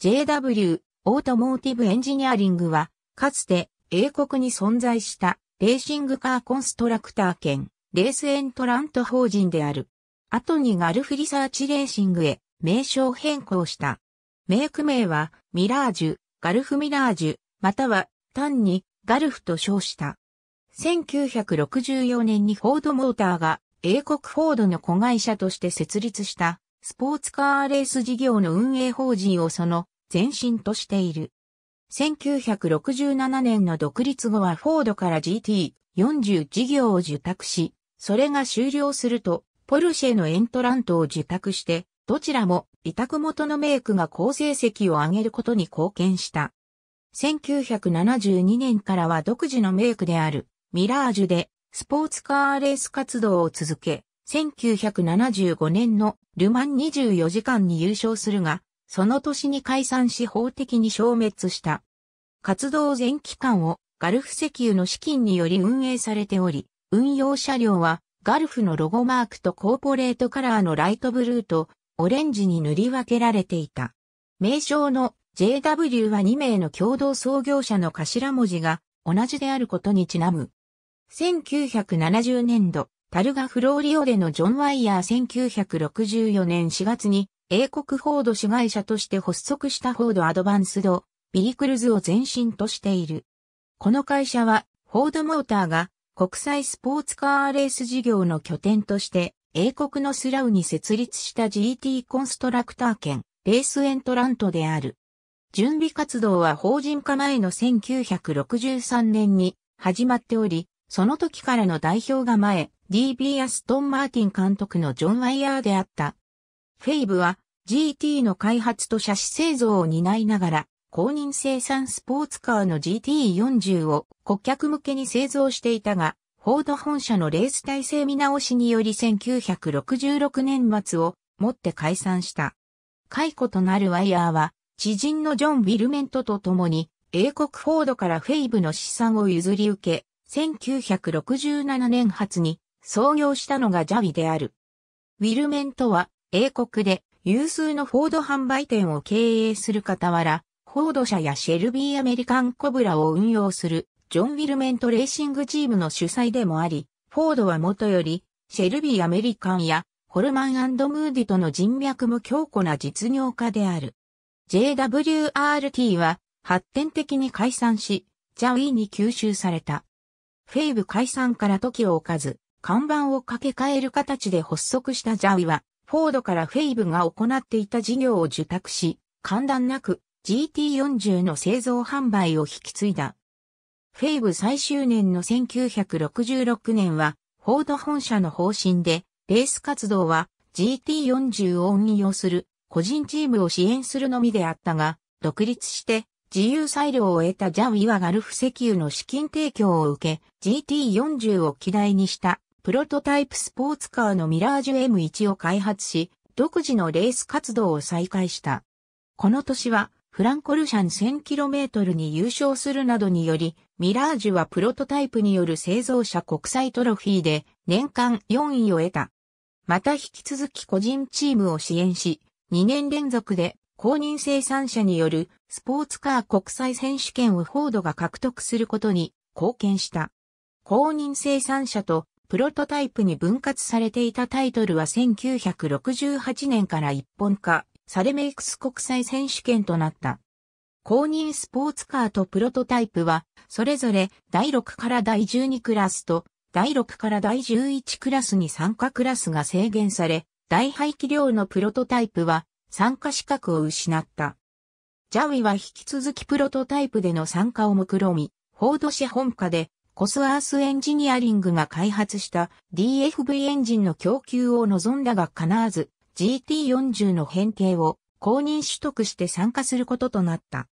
JW オートモーティブエンジニアリングは、かつて英国に存在したレーシングカーコンストラクター兼レースエントラント法人である。後にガルフリサーチレーシングへ名称変更した。メイク名はミラージュ、ガルフミラージュ、または単にガルフと称した。1964年にフォードモーターが英国フォードの子会社として設立したスポーツカーレース事業の運営法人をその前身としている。1967年の独立後はフォードから GT40 事業を受託し、それが終了すると、ポルシェのエントラントを受託して、どちらも委託元のメイクが好成績を上げることに貢献した。1972年からは独自のメイクであるミラージュでスポーツカーレース活動を続け、1975年のルマン24時間に優勝するが、その年に解散し法的に消滅した。活動全期間をガルフ石油の資金により運営されており、運用車両はガルフのロゴマークとコーポレートカラーのライトブルーとオレンジに塗り分けられていた。名称の JW は2名の共同創業者の頭文字が同じであることにちなむ。1970年度、タルガ・フローリオでのジョン・ワイヤー1964年4月に英国フォード市会社として発足したフォードアドバンスド・ビークルズを前身としている。この会社はフォードモーターが国際スポーツカーレース事業の拠点として英国のスラウに設立した GT コンストラクター兼レースエントラントである。準備活動は法人化前の1963年に始まっており、その時からの代表が前、DB アストン・マーティン監督のジョン・ワイヤーであった。フェイブは GT の開発と車種製造を担いながら、公認生産スポーツカーの GT40 を顧客向けに製造していたが、フォード本社のレース体制見直しにより1966年末をもって解散した。解雇となるワイヤーは、知人のジョン・ウィルメントと共に、英国フォードからフェイブの資産を譲り受け、1967年初に創業したのがジャビである。ウィルメントは英国で有数のフォード販売店を経営する傍ら、フォード社やシェルビーアメリカンコブラを運用するジョン・ウィルメントレーシングチームの主催でもあり、フォードはもとよりシェルビーアメリカンやホルマンムーディとの人脈も強固な実業家である。JWRT は発展的に解散し、ジャウィーに吸収された。フェイブ解散から時を置かず、看板を掛け替える形で発足したジャイは、フォードからフェイブが行っていた事業を受託し、間断なく GT40 の製造販売を引き継いだ。フェイブ最終年の1966年は、フォード本社の方針で、レース活動は GT40 を運用する個人チームを支援するのみであったが、独立して自由裁量を得たジャウイワガルフ石油の資金提供を受け、GT40 を機体にしたプロトタイプスポーツカーのミラージュ M1 を開発し、独自のレース活動を再開した。この年は、フランコルシャン 1000km に優勝するなどにより、ミラージュはプロトタイプによる製造者国際トロフィーで年間4位を得た。また引き続き個人チームを支援し、2年連続で公認生産者によるスポーツカー国際選手権をフォードが獲得することに貢献した。公認生産者とプロトタイプに分割されていたタイトルは1968年から一本化されメイクス国際選手権となった。公認スポーツカーとプロトタイプは、それぞれ第6から第12クラスと、第6から第11クラスに参加クラスが制限され、大排気量のプロトタイプは、参加資格を失った。ジャウィは引き続きプロトタイプでの参加を目論み、フォード市本下でコスアースエンジニアリングが開発した DFV エンジンの供給を望んだが必ず GT40 の変形を公認取得して参加することとなった。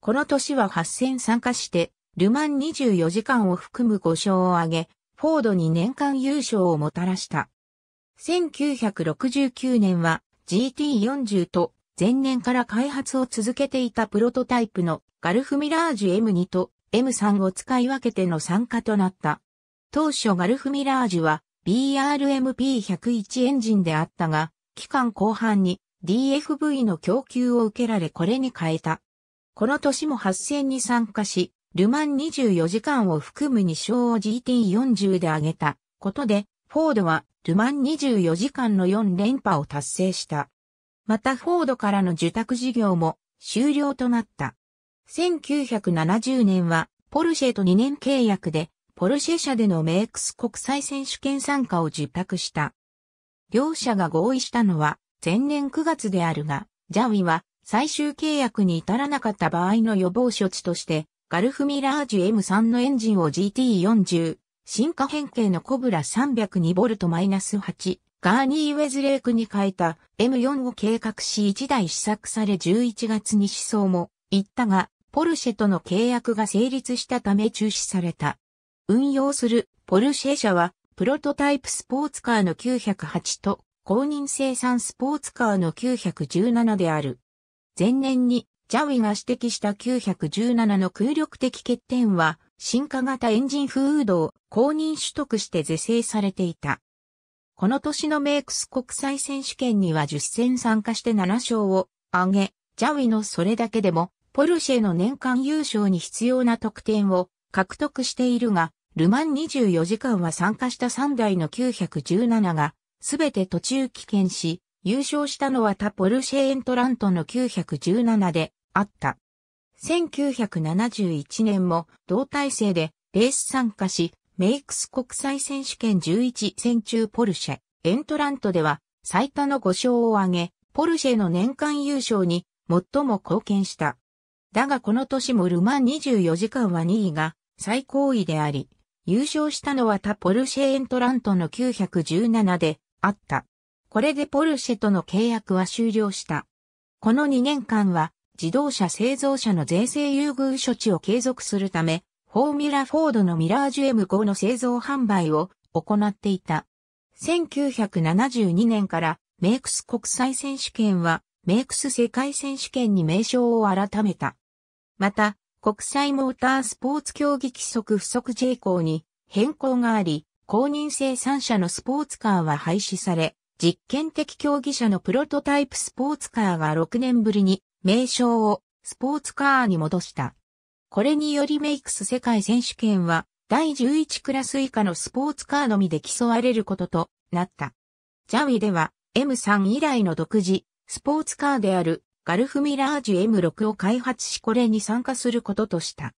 この年は8戦参加して、ルマン24時間を含む5勝を挙げ、フォードに年間優勝をもたらした。1969年は GT40 と前年から開発を続けていたプロトタイプのガルフミラージュ M2 と M3 を使い分けての参加となった。当初ガルフミラージュは BRMP101 エンジンであったが、期間後半に DFV の供給を受けられこれに変えた。この年も発戦に参加し、ルマン24時間を含む2勝を GT40 で挙げたことで、フォードはルマン24時間の4連覇を達成した。またフォードからの受託事業も終了となった。1970年はポルシェと2年契約でポルシェ社でのメイクス国際選手権参加を受託した。両社が合意したのは前年9月であるが、ジャウィは最終契約に至らなかった場合の予防処置として、ガルフミラージュ M3 のエンジンを GT40、進化変形のコブラ 302V-8 ガーニー・ウェズレークに変えた M4 を計画し1台試作され11月に思想も行ったが、ポルシェとの契約が成立したため中止された。運用するポルシェ社はプロトタイプスポーツカーの908と公認生産スポーツカーの917である。前年にジャウィが指摘した917の空力的欠点は進化型エンジンフードを公認取得して是正されていた。この年のメイクス国際選手権には10戦参加して7勝を挙げ、ジャウィのそれだけでも、ポルシェの年間優勝に必要な得点を獲得しているが、ルマン24時間は参加した3台の917が、すべて途中棄権し、優勝したのは他ポルシェエントラントの917であった。1971年も同体制でレース参加し、メイクス国際選手権11戦中ポルシェ、エントラントでは最多の5勝を挙げ、ポルシェの年間優勝に最も貢献した。だがこの年もルマン24時間は2位が最高位であり、優勝したのは他ポルシェエントラントの917であった。これでポルシェとの契約は終了した。この2年間は自動車製造者の税制優遇処置を継続するため、フォーミュラフォードのミラージュ M5 の製造販売を行っていた。1972年からメイクス国際選手権はメイクス世界選手権に名称を改めた。また、国際モータースポーツ競技規則不足 J 項に変更があり、公認生産者のスポーツカーは廃止され、実験的競技者のプロトタイプスポーツカーが6年ぶりに名称をスポーツカーに戻した。これによりメイクス世界選手権は第11クラス以下のスポーツカーのみで競われることとなった。ジャウィでは M3 以来の独自スポーツカーであるガルフミラージュ M6 を開発しこれに参加することとした。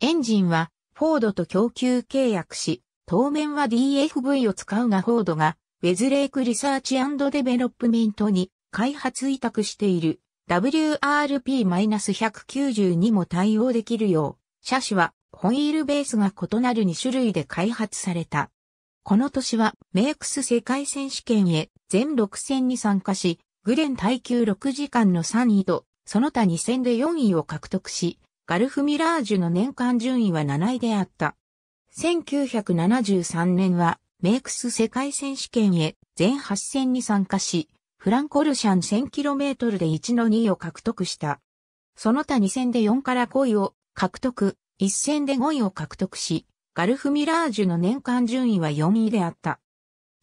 エンジンはフォードと供給契約し、当面は DFV を使うがフォードがウェズレークリサーチデベロップメントに開発委託している WRP-192 も対応できるよう、車種はホイールベースが異なる2種類で開発された。この年はメイクス世界選手権へ全6戦に参加し、グレン耐久6時間の3位と、その他2戦で4位を獲得し、ガルフミラージュの年間順位は7位であった。1973年はメイクス世界選手権へ全8戦に参加し、フランコルシャン 1000km で1の2位を獲得した。その他2戦で4から5位を獲得、1戦で5位を獲得し、ガルフミラージュの年間順位は4位であった。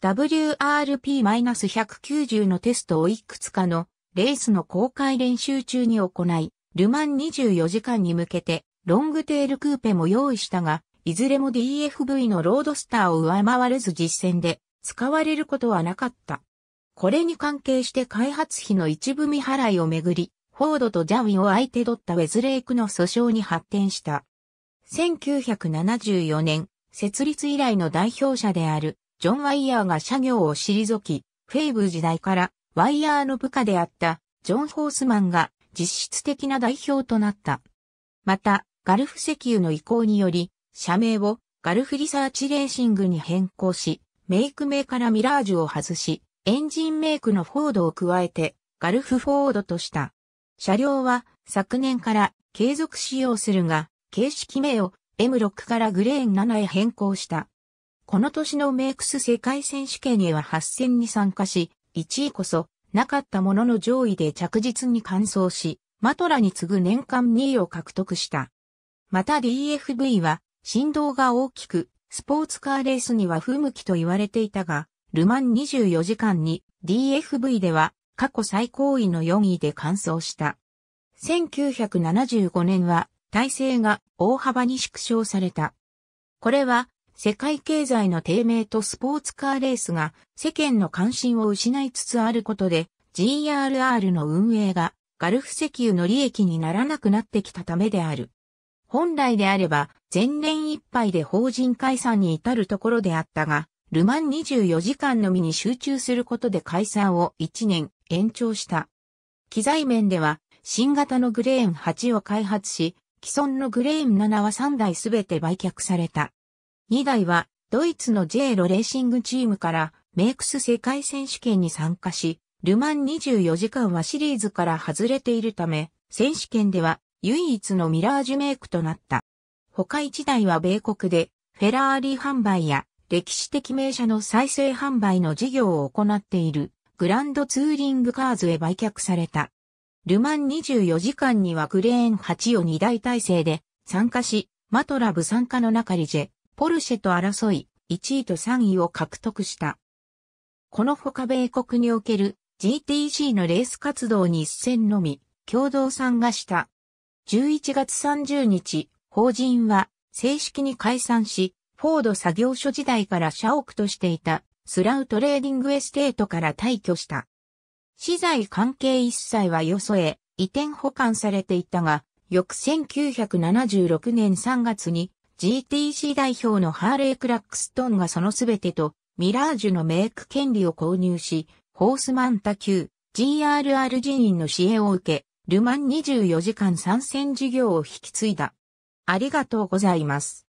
WRP-190 のテストをいくつかのレースの公開練習中に行い、ルマン24時間に向けてロングテールクーペも用意したが、いずれも DFV のロードスターを上回れず実戦で使われることはなかった。これに関係して開発費の一部未払いをめぐり、フォードとジャウィを相手取ったウェズレイクの訴訟に発展した。1974年、設立以来の代表者である、ジョン・ワイヤーが社業を退き、フェイブ時代からワイヤーの部下であったジョン・ホースマンが実質的な代表となった。また、ガルフ石油の意向により、社名をガルフリサーチレーシングに変更し、メイク名からミラージュを外し、エンジンメイクのフォードを加えて、ガルフフォードとした。車両は昨年から継続使用するが、形式名を M6 からグレーン7へ変更した。この年のメイクス世界選手権へは8戦に参加し、1位こそなかったものの上位で着実に完走し、マトラに次ぐ年間2位を獲得した。また DFV は振動が大きく、スポーツカーレースには不向きと言われていたが、ルマン24時間に DFV では過去最高位の4位で完走した。1975年は体制が大幅に縮小された。これは世界経済の低迷とスポーツカーレースが世間の関心を失いつつあることで GRR の運営がガルフ石油の利益にならなくなってきたためである。本来であれば前年いっぱいで法人解散に至るところであったが、ルマン24時間のみに集中することで開催を1年延長した。機材面では、新型のグレーン8を開発し、既存のグレーン7は3台すべて売却された。2台は、ドイツの J ロレーシングチームから、メイクス世界選手権に参加し、ルマン24時間はシリーズから外れているため、選手権では唯一のミラージュメイクとなった。他1台は米国で、フェラーリ販売や歴史的名車の再生販売の事業を行っているグランドツーリングカーズへ売却された。ルマン24時間にはクレーン8を2大体制で参加し、マトラブ参加の中リジェ、ポルシェと争い、1位と3位を獲得した。この他米国における GTC のレース活動に一戦のみ、共同参加した。11月30日、法人は正式に解散し、フォード作業所時代から社屋としていたスラウトレーディングエステートから退去した。資材関係一切はよそへ移転保管されていたが、翌1976年3月に GTC 代表のハーレー・クラックストンがそのすべてとミラージュのメイク権利を購入し、ホースマンタ級 GRR 人員の支援を受け、ルマン24時間参戦事業を引き継いだ。ありがとうございます。